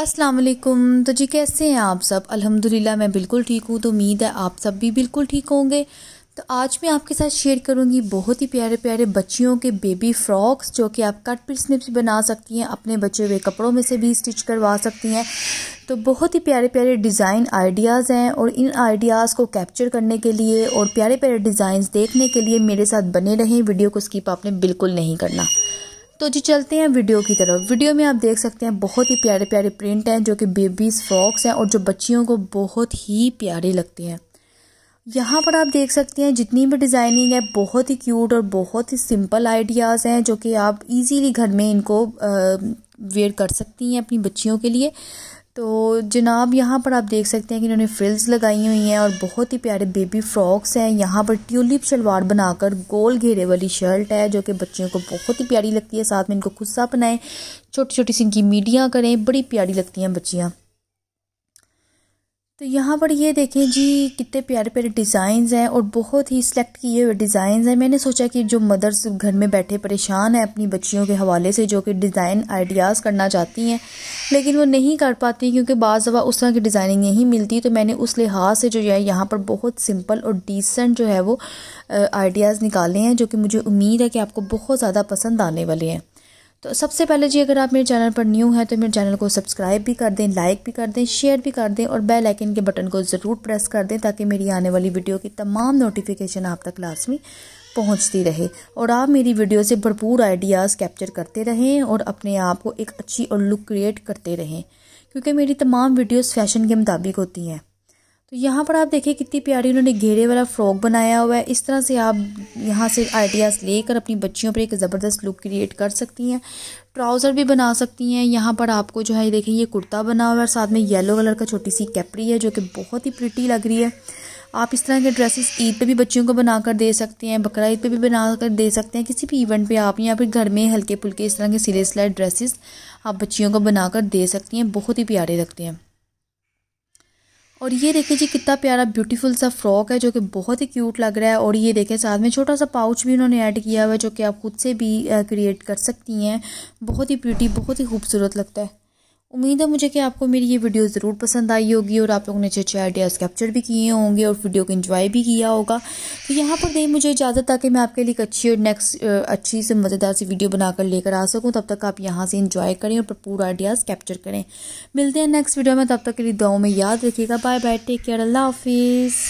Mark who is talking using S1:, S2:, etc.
S1: अस्सलाम वालेकुम तो जी कैसे हैं आप सब अल्हम्दुलिल्लाह मैं बिल्कुल ठीक हूँ तो उम्मीद है आप सब भी बिल्कुल ठीक होंगे तो आज मैं आपके साथ शेयर करूँगी बहुत ही प्यारे प्यारे बच्चियों के बेबी फ्रॉक्स जो कि आप कट पीस में भी बना सकती हैं अपने बचे हुए कपड़ों में से भी स्टिच करवा सकती हैं तो बहुत ही प्यारे प्यारे डिज़ाइन आइडियाज़ हैं और इन आइडियाज़ को कैप्चर करने के लिए और प्यारे प्यारे डिज़ाइन देखने के लिए मेरे साथ बने रहें वीडियो को स्किप आपने बिल्कुल नहीं करना तो जी चलते हैं वीडियो की तरफ वीडियो में आप देख सकते हैं बहुत ही प्यारे प्यारे प्रिंट हैं जो कि बेबीज़ फ्रॉक्स हैं और जो बच्चियों को बहुत ही प्यारे लगते हैं यहाँ पर आप देख सकते हैं जितनी भी डिज़ाइनिंग है बहुत ही क्यूट और बहुत ही सिंपल आइडियाज़ हैं जो कि आप इजीली घर में इनको वेयर कर सकती हैं अपनी बच्चियों के लिए तो जनाब यहाँ पर आप देख सकते हैं कि इन्होंने फ्रिल्स लगाई हुई हैं और बहुत ही प्यारे बेबी फ्रॉक्स हैं यहाँ पर ट्यूलिप शलवार बनाकर गोल घेरे वाली शर्ट है जो कि बच्चियों को बहुत ही प्यारी लगती है साथ में इनको खुस्सा बनाएं छोटी छोटी सी इनकी मीडियाँ करें बड़ी प्यारी लगती हैं बच्चियाँ तो यहाँ पर ये देखें जी कितने प्यारे प्यारे डिज़ाइंस हैं और बहुत ही सिलेक्ट किए हुए डिज़ाइंस हैं मैंने सोचा कि जो मदर्स घर में बैठे परेशान हैं अपनी बच्चियों के हवाले से जो कि डिज़ाइन आइडियाज़ करना चाहती हैं लेकिन वो नहीं कर पाती क्योंकि बाज़ दफ़ा उस तरह की डिज़ाइनिंग नहीं मिलती तो मैंने उस लिहाज से जो है यहाँ पर बहुत सिंपल और डिसेंट जो है वो आइडियाज़ निकाले हैं जो कि मुझे उम्मीद है कि आपको बहुत ज़्यादा पसंद आने वाले हैं तो सबसे पहले जी अगर आप मेरे चैनल पर न्यू हैं तो मेरे चैनल को सब्सक्राइब भी कर दें लाइक भी कर दें शेयर भी कर दें और बेल आइकन के बटन को ज़रूर प्रेस कर दें ताकि मेरी आने वाली वीडियो की तमाम नोटिफिकेशन आप तक लाजमी पहुंचती रहे और आप मेरी वीडियो से भरपूर आइडियाज़ कैप्चर करते रहें और अपने आप को एक अच्छी और लुक क्रिएट करते रहें क्योंकि मेरी तमाम वीडियोज़ फैशन के मुताबिक होती हैं तो यहाँ पर आप देखिए कितनी प्यारी उन्होंने घेरे वाला फ्रॉक बनाया हुआ है इस तरह से आप यहाँ से आइडियाज़ लेकर अपनी बच्चियों पर एक ज़बरदस्त लुक क्रिएट कर सकती हैं ट्राउज़र भी बना सकती हैं यहाँ पर आपको जो है देखें ये कुर्ता बना हुआ है और साथ में येलो कलर का छोटी सी कैपरी है जो कि बहुत ही प्रिटी लग रही है आप इस तरह के ड्रेसेस ईद पे भी बच्चियों को बनाकर दे सकते हैं बकरा ईद पे भी बनाकर दे सकते हैं किसी भी इवेंट पे आप या फिर घर में हल्के फुल्के इस तरह के सिले सिलाए ड्रेसेस आप बच्चियों को बनाकर दे सकती हैं बहुत ही प्यारे लगते हैं और ये देखिए जी कितना प्यारा ब्यूटीफुल सा फ्रॉक है जो कि बहुत ही क्यूट लग रहा है और ये देखें साथ में छोटा सा पाउच भी उन्होंने ऐड किया हुआ है जो कि आप खुद से भी क्रिएट कर सकती हैं बहुत ही ब्यूटी बहुत ही खूबसूरत लगता है उम्मीद है मुझे कि आपको मेरी ये वीडियो ज़रूर पसंद आई होगी और आप लोगों ने अच्छे अच्छे आइडियाज़ कैप्चर भी किए होंगे और वीडियो को इन्जॉय भी किया होगा तो यहाँ पर दें मुझे इजाज़त ताकि मैं आपके लिए एक अच्छी और नेक्स्ट अच्छी से मज़ेदार सी वीडियो बनाकर लेकर आ सकूँ तब तक आप यहाँ से इन्जॉय करें और भरपूर आइडियाज़ कैप्चर करें मिलते हैं नेक्स्ट वीडियो में तब तक के लिए दुआओं में याद रखिएगा बाय बाय टेक केयर अल्लाह हाफिज़